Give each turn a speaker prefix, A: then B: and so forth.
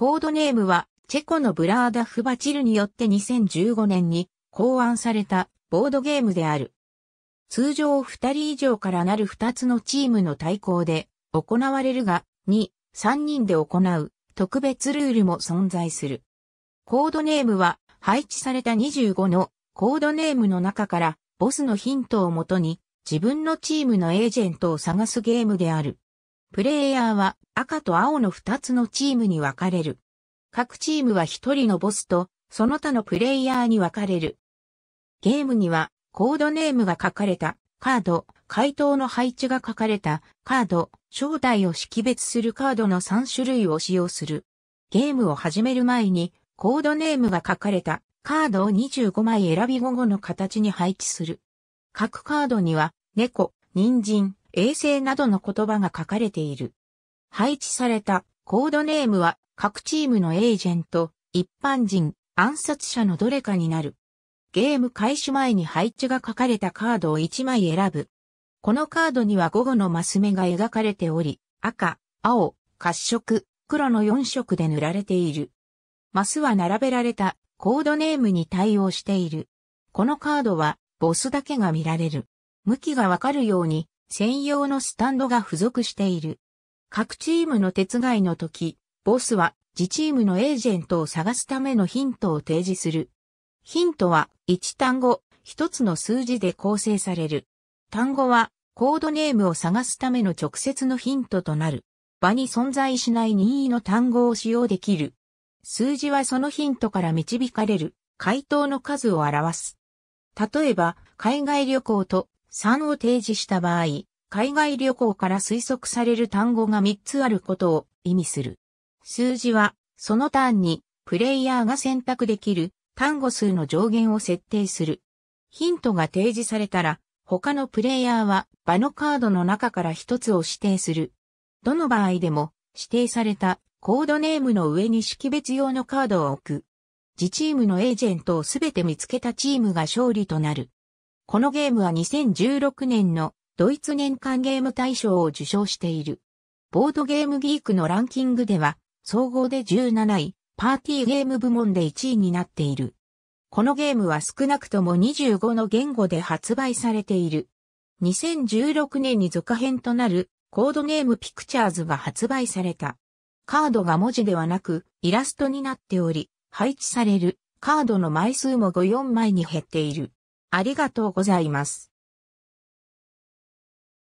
A: コードネームは、チェコのブラーダフバチルによって2015年に考案されたボードゲームである。通常2人以上からなる2つのチームの対抗で行われるが、2、3人で行う特別ルールも存在する。コードネームは配置された25のコードネームの中からボスのヒントをもとに自分のチームのエージェントを探すゲームである。プレイヤーは赤と青の2つのチームに分かれる。各チームは1人のボスと、その他のプレイヤーに分かれる。ゲームには、コードネームが書かれた、カード、回答の配置が書かれた、カード、正体を識別するカードの3種類を使用する。ゲームを始める前に、コードネームが書かれた、カードを25枚選び午後の形に配置する。各カードには、猫、人参、衛星などの言葉が書かれている。配置されたコードネームは各チームのエージェント、一般人、暗殺者のどれかになる。ゲーム開始前に配置が書かれたカードを1枚選ぶ。このカードには午後のマス目が描かれており、赤、青、褐色、黒の4色で塗られている。マスは並べられたコードネームに対応している。このカードはボスだけが見られる。向きがわかるように専用のスタンドが付属している。各チームの手伝いの時、ボスは自チームのエージェントを探すためのヒントを提示する。ヒントは1単語、1つの数字で構成される。単語はコードネームを探すための直接のヒントとなる。場に存在しない任意の単語を使用できる。数字はそのヒントから導かれる回答の数を表す。例えば、海外旅行と3を提示した場合、海外旅行から推測される単語が3つあることを意味する。数字は、そのターンに、プレイヤーが選択できる単語数の上限を設定する。ヒントが提示されたら、他のプレイヤーは場のカードの中から一つを指定する。どの場合でも指定されたコードネームの上に識別用のカードを置く。自チームのエージェントをすべて見つけたチームが勝利となる。このゲームは2016年のドイツ年間ゲーム大賞を受賞している。ボードゲームギークのランキングでは、総合で17位、パーティーゲーム部門で1位になっている。このゲームは少なくとも25の言語で発売されている。2016年に続編となるコードゲームピクチャーズが発売された。カードが文字ではなくイラストになっており、配置されるカードの枚数も5、4枚に減っている。ありがとうございます。